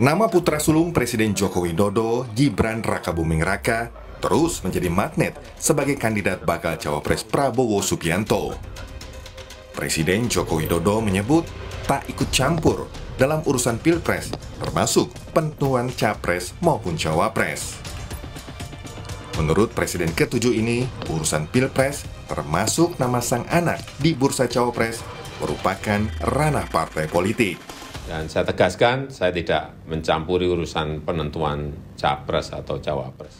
Nama putra sulung Presiden Joko Widodo, Gibran Rakabuming Raka, terus menjadi magnet sebagai kandidat bakal cawapres Prabowo Subianto. Presiden Joko Widodo menyebut tak ikut campur dalam urusan pilpres, termasuk penentuan capres maupun cawapres. Menurut Presiden ketujuh ini, urusan pilpres termasuk nama sang anak di bursa cawapres merupakan ranah partai politik. Dan saya tegaskan, saya tidak mencampuri urusan penentuan capres atau cawapres.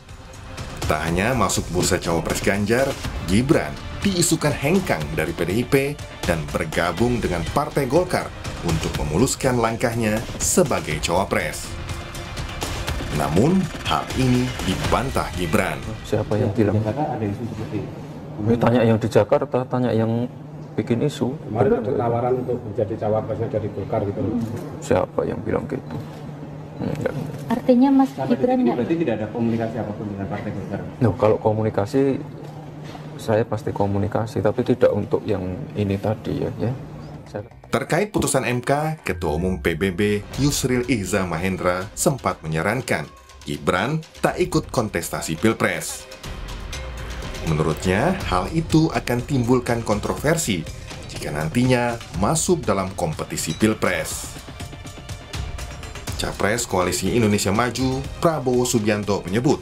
Tak hanya masuk bursa cawapres Ganjar, Gibran diisukan hengkang dari PDIP dan bergabung dengan Partai Golkar untuk memuluskan langkahnya sebagai cawapres. Namun, hal ini dibantah Gibran. Siapa yang bilang? Tanya yang di Jakarta, tanya yang bikin isu. Kemarin kan ada tawaran untuk menjadi cawapresnya dari Golkar gitu. Siapa yang bilang gitu? Enggak. Hmm, ya. Artinya Mas Gibran berarti tidak ada komunikasi apapun dengan Partai Golkar. Nah, kalau komunikasi saya pasti komunikasi tapi tidak untuk yang ini tadi ya, ya. Terkait putusan MK, Ketua Umum PBB Yusril Iza Mahendra sempat menyarankan Gibran tak ikut kontestasi Pilpres. Menurutnya, hal itu akan timbulkan kontroversi jika nantinya masuk dalam kompetisi Pilpres. Capres Koalisi Indonesia Maju, Prabowo Subianto menyebut,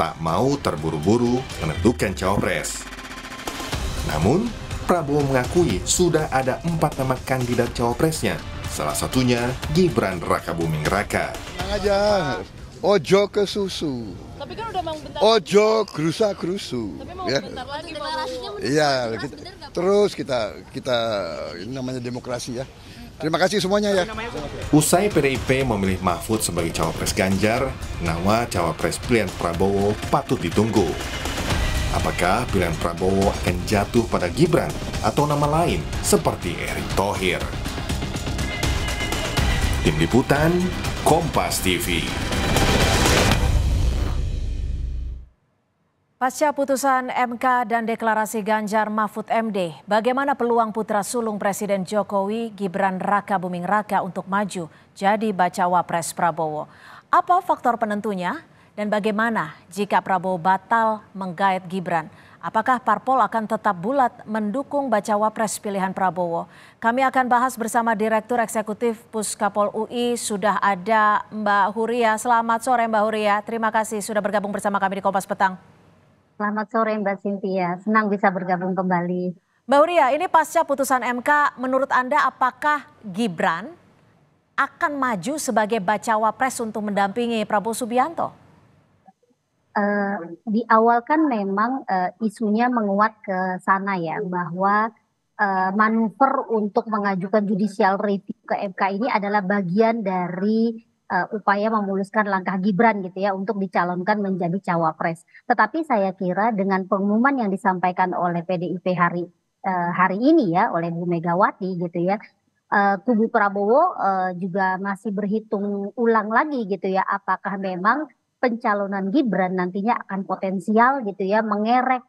tak mau terburu-buru menentukan cawapres. Namun, Prabowo mengakui sudah ada empat nama kandidat cawapresnya, salah satunya Gibran Raka Buming Raka. Tenang aja, Ojo ke susu. Tapi kan udah mau bentar. Ojo grusa grusu. Tapi mau ya. bentar lagi Iya, terus kita kita ini namanya demokrasi ya. Terima kasih semuanya ya. Usai PDIP memilih Mahfud sebagai cawapres Ganjar, nama cawapres pilihan Prabowo patut ditunggu. Apakah pilihan Prabowo akan jatuh pada Gibran atau nama lain seperti Erick Thohir? Tim Liputan, Kompas TV. Pasca putusan MK dan deklarasi Ganjar Mahfud MD, bagaimana peluang putra sulung Presiden Jokowi Gibran Raka Buming Raka untuk maju jadi bacawa pres Prabowo? Apa faktor penentunya dan bagaimana jika Prabowo batal menggait Gibran? Apakah parpol akan tetap bulat mendukung bacawa pres pilihan Prabowo? Kami akan bahas bersama Direktur Eksekutif Puskapol UI, sudah ada Mbak Huria. Selamat sore Mbak Huria, terima kasih sudah bergabung bersama kami di Kompas Petang. Selamat sore Mbak Cynthia, senang bisa bergabung kembali. Mbak Uria, ini pasca putusan MK, menurut Anda apakah Gibran akan maju sebagai bacawa pres untuk mendampingi Prabowo Subianto? Uh, di awal kan memang uh, isunya menguat ke sana ya bahwa uh, manuver untuk mengajukan judicial review ke MK ini adalah bagian dari uh, upaya memuluskan langkah Gibran gitu ya untuk dicalonkan menjadi cawapres. Tetapi saya kira dengan pengumuman yang disampaikan oleh PDIP hari uh, hari ini ya oleh Bu Megawati gitu ya, uh, kubu Prabowo uh, juga masih berhitung ulang lagi gitu ya apakah memang pencalonan Gibran nantinya akan potensial gitu ya mengerek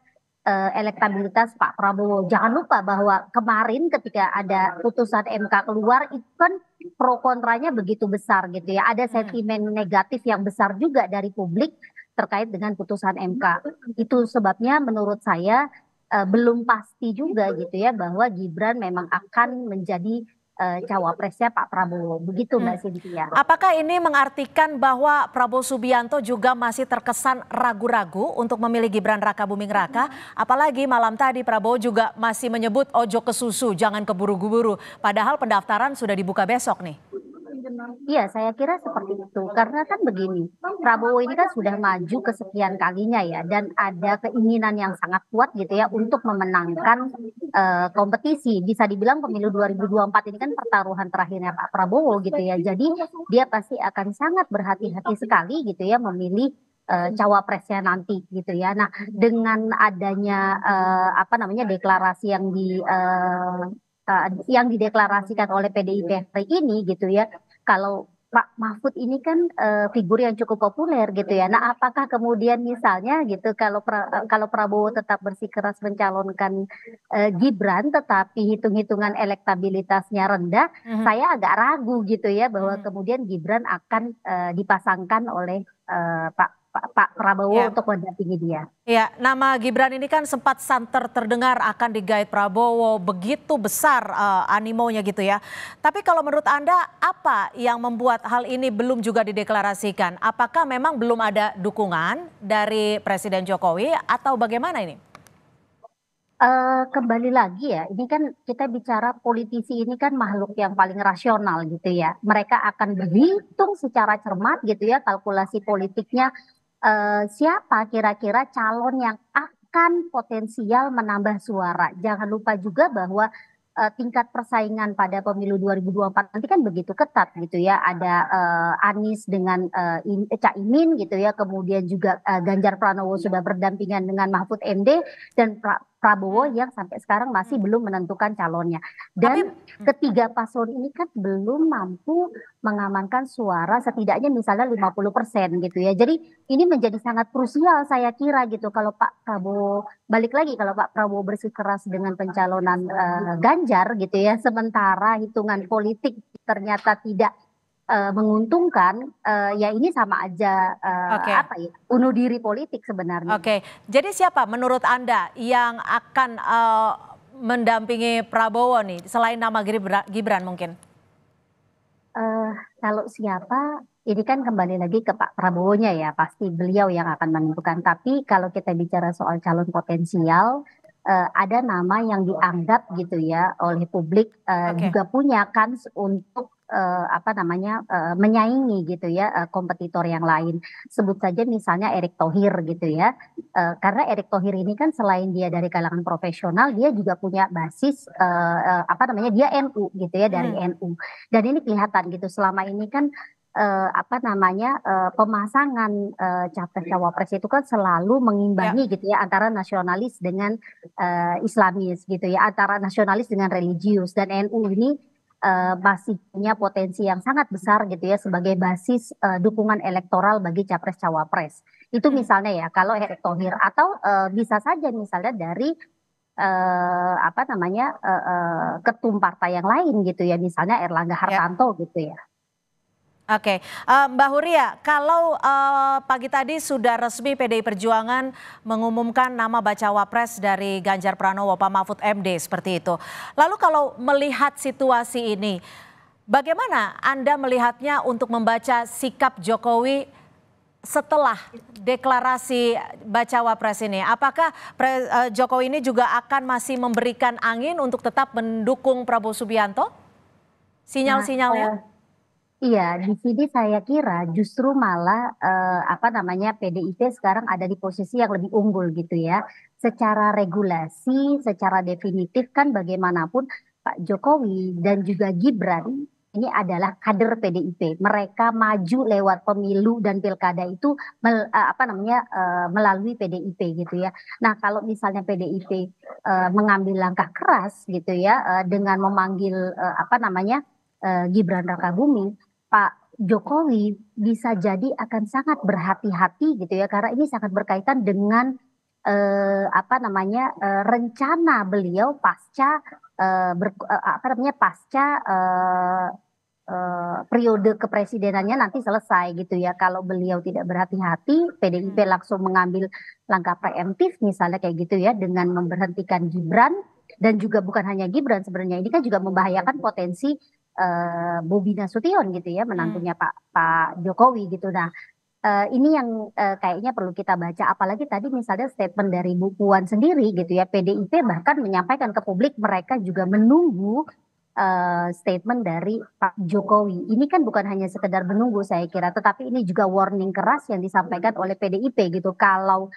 uh, elektabilitas Pak Prabowo. Jangan lupa bahwa kemarin ketika ada putusan MK keluar itu kan pro kontranya begitu besar gitu ya. Ada hmm. sentimen negatif yang besar juga dari publik terkait dengan putusan MK. Itu sebabnya menurut saya uh, belum pasti juga gitu ya bahwa Gibran memang akan menjadi uh, cawapresnya Pak Prabowo. Begitu Mbak Cynthia. Hmm. Apakah ini mengartikan bahwa Prabowo Subianto juga masih terkesan ragu-ragu untuk memilih Gibran Raka Buming Raka? Hmm. Apalagi malam tadi Prabowo juga masih menyebut ojo ke susu, jangan keburu-buru. Padahal pendaftaran sudah dibuka besok nih. Iya, saya kira seperti itu. Karena kan begini, Prabowo ini kan sudah maju kesekian kalinya ya, dan ada keinginan yang sangat kuat gitu ya untuk memenangkan uh, kompetisi. Bisa dibilang pemilu 2024 ini kan pertaruhan terakhirnya Pak Prabowo gitu ya. Jadi dia pasti akan sangat berhati-hati sekali gitu ya memilih uh, cawapresnya nanti gitu ya. Nah, dengan adanya uh, apa namanya deklarasi yang di uh, yang dideklarasikan oleh PDIP hari ini gitu ya kalau Pak Mahfud ini kan e, figur yang cukup populer gitu ya. Nah, apakah kemudian misalnya gitu kalau pra, eh, kalau Prabowo tetap bersikeras mencalonkan e, Gibran tetapi hitung-hitungan elektabilitasnya rendah, mm-hmm. saya agak ragu gitu ya bahwa mm-hmm. kemudian Gibran akan e, dipasangkan oleh e, Pak Pak, Prabowo ya. untuk mendampingi dia. Ya, nama Gibran ini kan sempat santer terdengar akan digait Prabowo begitu besar uh, animonya gitu ya. Tapi kalau menurut Anda apa yang membuat hal ini belum juga dideklarasikan? Apakah memang belum ada dukungan dari Presiden Jokowi atau bagaimana ini? Uh, kembali lagi ya, ini kan kita bicara politisi ini kan makhluk yang paling rasional gitu ya. Mereka akan berhitung secara cermat gitu ya, kalkulasi politiknya eh, siapa kira-kira calon yang akan potensial menambah suara. Jangan lupa juga bahwa eh, tingkat persaingan pada pemilu 2024 nanti kan begitu ketat gitu ya. Ada eh, Anies dengan eh, in, Caimin gitu ya, kemudian juga eh, Ganjar Pranowo iya. sudah berdampingan dengan Mahfud MD dan pra, Prabowo hmm. yang sampai sekarang masih hmm. belum menentukan calonnya. Dan Tapi, hmm. ketiga paslon ini kan belum mampu mengamankan suara setidaknya misalnya 50 persen gitu ya. Jadi ini menjadi sangat krusial saya kira gitu kalau Pak Prabowo balik lagi kalau Pak Prabowo bersikeras dengan pencalonan uh, Ganjar gitu ya sementara hitungan politik ternyata tidak uh, menguntungkan, uh, ya ini sama aja uh, eh, okay. apa ya bunuh diri politik sebenarnya. Oke, okay. jadi siapa menurut anda yang akan uh, mendampingi Prabowo nih selain nama Gibran mungkin? Uh, kalau siapa ini kan kembali lagi ke Pak Prabowo-nya ya, pasti beliau yang akan menentukan. Tapi kalau kita bicara soal calon potensial, uh, ada nama yang dianggap gitu ya oleh publik uh, okay. juga punya kans untuk uh, apa namanya uh, menyaingi gitu ya uh, kompetitor yang lain. Sebut saja misalnya Erick Thohir gitu ya. Uh, karena Erick Thohir ini kan selain dia dari kalangan profesional, dia juga punya basis uh, uh, apa namanya dia NU gitu ya dari hmm. NU. Dan ini kelihatan gitu selama ini kan uh, apa namanya uh, pemasangan uh, capres cawapres itu kan selalu mengimbangi ya. gitu ya antara nasionalis dengan uh, Islamis gitu ya antara nasionalis dengan religius dan NU ini uh, masih punya potensi yang sangat besar gitu ya sebagai basis uh, dukungan elektoral bagi capres cawapres. Itu hmm. misalnya ya kalau Erick Thohir atau uh, bisa saja misalnya dari uh, apa namanya uh, uh, ketum partai yang lain gitu ya misalnya Erlangga Hartanto ya. gitu ya. Oke, eh, Mbak Huria, ya, kalau uh, pagi tadi sudah resmi PDI Perjuangan mengumumkan nama bacawa pres dari Ganjar Pranowo, Pak Mahfud MD seperti itu. Lalu kalau melihat situasi ini, bagaimana Anda melihatnya untuk membaca sikap Jokowi setelah deklarasi bacawa pres ini? Apakah Pre, uh, Jokowi ini juga akan masih memberikan angin untuk tetap mendukung Prabowo Subianto? Nah, Sinyal-sinyalnya? Nah, uh Iya, di sini saya kira justru malah eh, apa namanya PDIP sekarang ada di posisi yang lebih unggul gitu ya. Secara regulasi, secara definitif kan bagaimanapun Pak Jokowi dan juga Gibran ini adalah kader PDIP. Mereka maju lewat pemilu dan pilkada itu mel, eh, apa namanya eh, melalui PDIP gitu ya. Nah kalau misalnya PDIP eh, mengambil langkah keras gitu ya dengan memanggil apa namanya Gibran Rakabuming, Pak Jokowi bisa jadi akan sangat berhati-hati gitu ya karena ini sangat berkaitan dengan eh, apa namanya eh, rencana beliau pasca eh, ber, eh, apa namanya pasca eh, eh, periode kepresidenannya nanti selesai gitu ya kalau beliau tidak berhati-hati PDIP hmm. langsung mengambil langkah preemptif misalnya kayak gitu ya dengan memberhentikan Gibran dan juga bukan hanya Gibran sebenarnya ini kan juga membahayakan potensi uh, Bobi Nasution gitu ya hmm. menantunya hmm. Pak Pak Jokowi gitu nah uh, ini yang uh, kayaknya perlu kita baca apalagi tadi misalnya statement dari Bu Puan sendiri gitu ya PDIP bahkan menyampaikan ke publik mereka juga menunggu uh, statement dari Pak Jokowi ini kan bukan hanya sekedar menunggu saya kira tetapi ini juga warning keras yang disampaikan oleh PDIP gitu kalau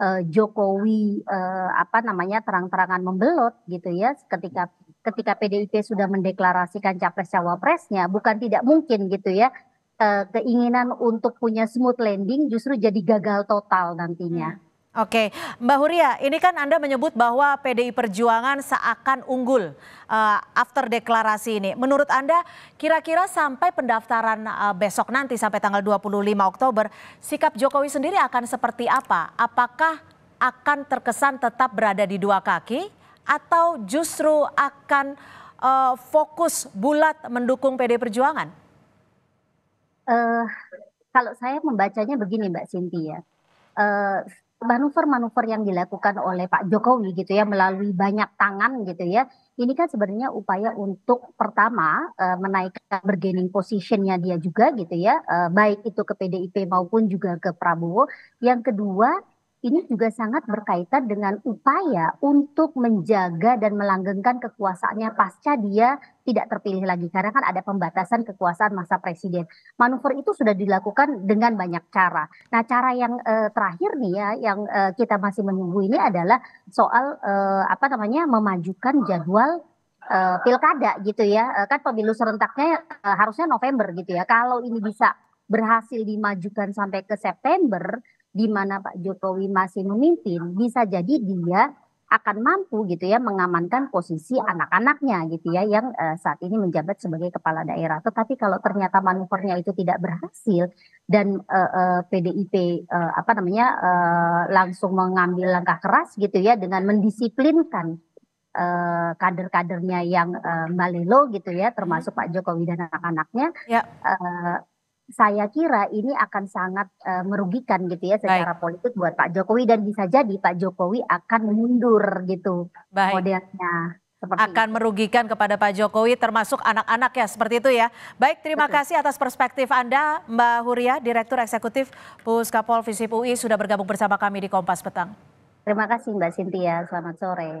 uh, Jokowi uh, apa namanya terang-terangan membelot gitu ya ketika ketika PDIP sudah mendeklarasikan capres cawapresnya bukan tidak mungkin gitu ya eh, keinginan untuk punya smooth landing justru jadi gagal total nantinya. Hmm. Oke, Mbak Huria, ini kan Anda menyebut bahwa PDI Perjuangan seakan unggul uh, after deklarasi ini. Menurut Anda, kira-kira sampai pendaftaran uh, besok nanti sampai tanggal 25 Oktober, sikap Jokowi sendiri akan seperti apa? Apakah akan terkesan tetap berada di dua kaki atau justru akan uh, fokus bulat mendukung PD Perjuangan? Uh, kalau saya membacanya begini Mbak Cynthia, uh, manuver-manuver yang dilakukan oleh Pak Jokowi gitu ya melalui banyak tangan gitu ya. Ini kan sebenarnya upaya untuk pertama uh, menaikkan bargaining positionnya dia juga gitu ya, uh, baik itu ke PDIP maupun juga ke Prabowo. Yang kedua ini juga sangat berkaitan dengan upaya untuk menjaga dan melanggengkan kekuasaannya pasca dia tidak terpilih lagi karena kan ada pembatasan kekuasaan masa presiden. Manuver itu sudah dilakukan dengan banyak cara. Nah, cara yang eh, terakhir nih ya yang eh, kita masih menunggu ini adalah soal eh, apa namanya memajukan jadwal eh, pilkada gitu ya. Eh, kan pemilu serentaknya eh, harusnya November gitu ya. Kalau ini bisa berhasil dimajukan sampai ke September di mana Pak Jokowi masih memimpin, bisa jadi dia akan mampu gitu ya mengamankan posisi anak-anaknya gitu ya yang uh, saat ini menjabat sebagai kepala daerah. Tetapi kalau ternyata manuvernya itu tidak berhasil dan uh, eh, uh, eh, PDIP uh, apa namanya uh, langsung mengambil langkah keras gitu ya dengan mendisiplinkan kader-kadernya yang uh, gitu ya termasuk hmm. Pak Jokowi dan anak-anaknya. Ya. Uh, saya kira ini akan sangat uh, merugikan gitu ya secara Baik. politik buat Pak Jokowi dan bisa jadi Pak Jokowi akan mundur gitu Baik. modelnya. Seperti akan itu. merugikan kepada Pak Jokowi termasuk anak-anak ya seperti itu ya. Baik, terima Betul. kasih atas perspektif Anda Mbak Huria, Direktur Eksekutif Puskapol Visip UI sudah bergabung bersama kami di Kompas Petang. Terima kasih Mbak Sintia, selamat sore.